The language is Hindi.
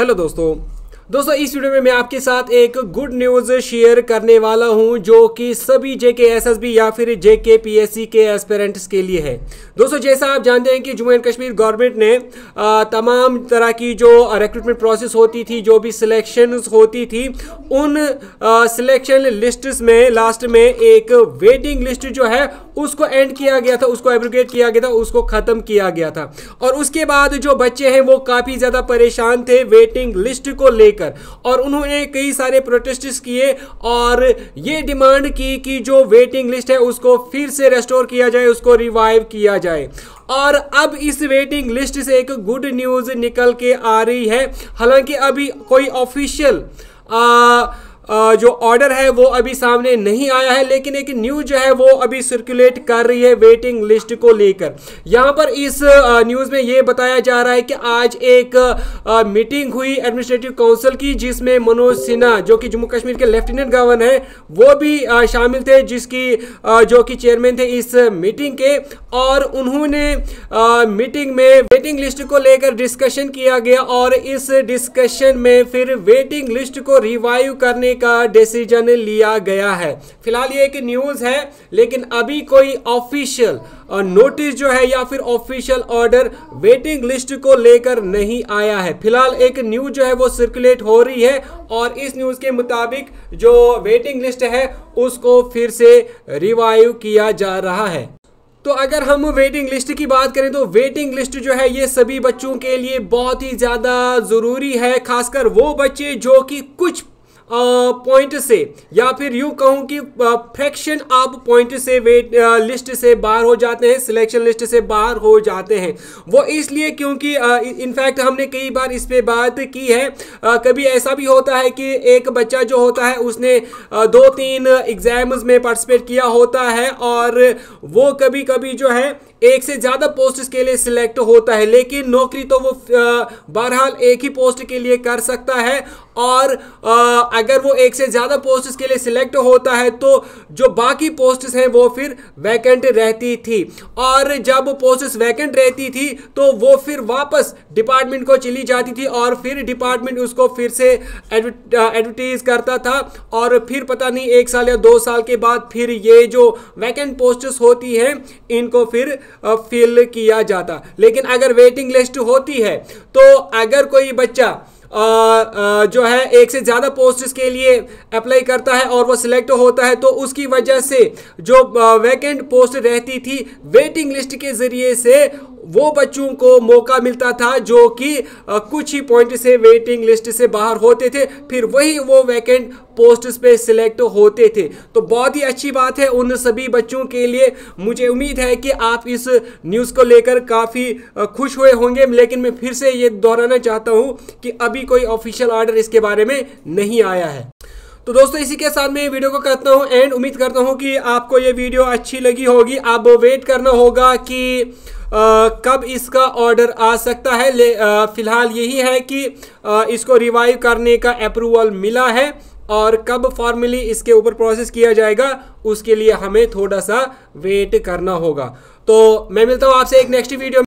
हेलो दोस्तों दोस्तों इस वीडियो में मैं आपके साथ एक गुड न्यूज़ शेयर करने वाला हूं जो कि सभी जेके एसएसबी या फिर जेके पीएससी के एस्पेरेंट्स के लिए है दोस्तों जैसा आप जानते हैं कि जम्मू एंड कश्मीर गवर्नमेंट ने तमाम तरह की जो रिक्रूटमेंट प्रोसेस होती थी जो भी सिलेक्शन होती थी उन सिलेक्शन लिस्ट में लास्ट में एक वेटिंग लिस्ट जो है उसको एंड किया गया था उसको एब्रोगेट किया गया था उसको ख़त्म किया गया था और उसके बाद जो बच्चे हैं वो काफ़ी ज़्यादा परेशान थे वेटिंग लिस्ट को लेकर लेकर और उन्होंने कई सारे प्रोटेस्ट किए और ये डिमांड की कि जो वेटिंग लिस्ट है उसको फिर से रेस्टोर किया जाए उसको रिवाइव किया जाए और अब इस वेटिंग लिस्ट से एक गुड न्यूज़ निकल के आ रही है हालांकि अभी कोई ऑफिशियल जो ऑर्डर है वो अभी सामने नहीं आया है लेकिन एक न्यूज जो है वो अभी सर्कुलेट कर रही है वेटिंग लिस्ट को लेकर यहां पर इस न्यूज में ये बताया जा रहा है कि आज एक मीटिंग हुई एडमिनिस्ट्रेटिव काउंसिल की जिसमें मनोज सिन्हा जो कि जम्मू कश्मीर के लेफ्टिनेंट गवर्नर है वो भी शामिल थे जिसकी जो कि चेयरमैन थे इस मीटिंग के और उन्होंने मीटिंग में वेटिंग लिस्ट को लेकर डिस्कशन किया गया और इस डिस्कशन में फिर वेटिंग लिस्ट को रिवाइव करने का डिसीजन लिया गया है फिलहाल ये एक न्यूज़ है लेकिन अभी कोई ऑफिशियल नोटिस जो है या फिर ऑफिशियल ऑर्डर वेटिंग लिस्ट को लेकर नहीं आया है फिलहाल एक न्यूज़ जो है वो सर्कुलेट हो रही है और इस न्यूज़ के मुताबिक जो वेटिंग लिस्ट है उसको फिर से रिवाइव किया जा रहा है तो अगर हम वेटिंग लिस्ट की बात करें तो वेटिंग लिस्ट जो है ये सभी बच्चों के लिए बहुत ही ज़्यादा ज़रूरी है खासकर वो बच्चे जो कि कुछ पॉइंट से या फिर यूँ कहूँ कि फ्रैक्शन आप पॉइंट से वेट लिस्ट से बाहर हो जाते हैं सिलेक्शन लिस्ट से बाहर हो जाते हैं वो इसलिए क्योंकि इनफैक्ट हमने कई बार इस पर बात की है आ, कभी ऐसा भी होता है कि एक बच्चा जो होता है उसने आ, दो तीन एग्जाम्स में पार्टिसिपेट किया होता है और वो कभी कभी जो है एक से ज़्यादा पोस्ट के लिए सिलेक्ट होता है लेकिन नौकरी तो वो बहरहाल एक ही पोस्ट के लिए कर सकता है और अगर वो एक से ज़्यादा पोस्ट के लिए सिलेक्ट होता है तो जो बाकी पोस्ट्स हैं वो फिर वैकेंट रहती थी और जब पोस्ट्स वैकेंट रहती थी तो वो फिर वापस डिपार्टमेंट को चली जाती थी और फिर डिपार्टमेंट उसको फिर से एडवर्टीज़ करता था और फिर पता नहीं एक साल या दो साल के बाद फिर ये जो वैकेंट पोस्ट्स होती हैं इनको फिर फिल किया जाता लेकिन अगर वेटिंग लिस्ट होती है तो अगर कोई बच्चा आ, आ, जो है एक से ज़्यादा पोस्ट के लिए अप्लाई करता है और वो सिलेक्ट होता है तो उसकी वजह से जो वैकेंट पोस्ट रहती थी वेटिंग लिस्ट के ज़रिए से वो बच्चों को मौका मिलता था जो कि कुछ ही पॉइंट से वेटिंग लिस्ट से बाहर होते थे फिर वही वो वैकेंट पोस्ट पे सिलेक्ट होते थे तो बहुत ही अच्छी बात है उन सभी बच्चों के लिए मुझे उम्मीद है कि आप इस न्यूज़ को लेकर काफ़ी खुश हुए होंगे लेकिन मैं फिर से ये दोहराना चाहता हूँ कि अभी कोई ऑफिशियल ऑर्डर इसके बारे में नहीं आया है तो दोस्तों इसी के साथ मैं वीडियो को करता हूँ एंड उम्मीद करता हूँ कि आपको ये वीडियो अच्छी लगी होगी अब वेट करना होगा कि कब इसका ऑर्डर आ सकता है ले फिलहाल यही है कि इसको रिवाइव करने का अप्रूवल मिला है और कब फॉर्मली इसके ऊपर प्रोसेस किया जाएगा उसके लिए हमें थोड़ा सा वेट करना होगा तो मैं मिलता हूँ आपसे एक नेक्स्ट वीडियो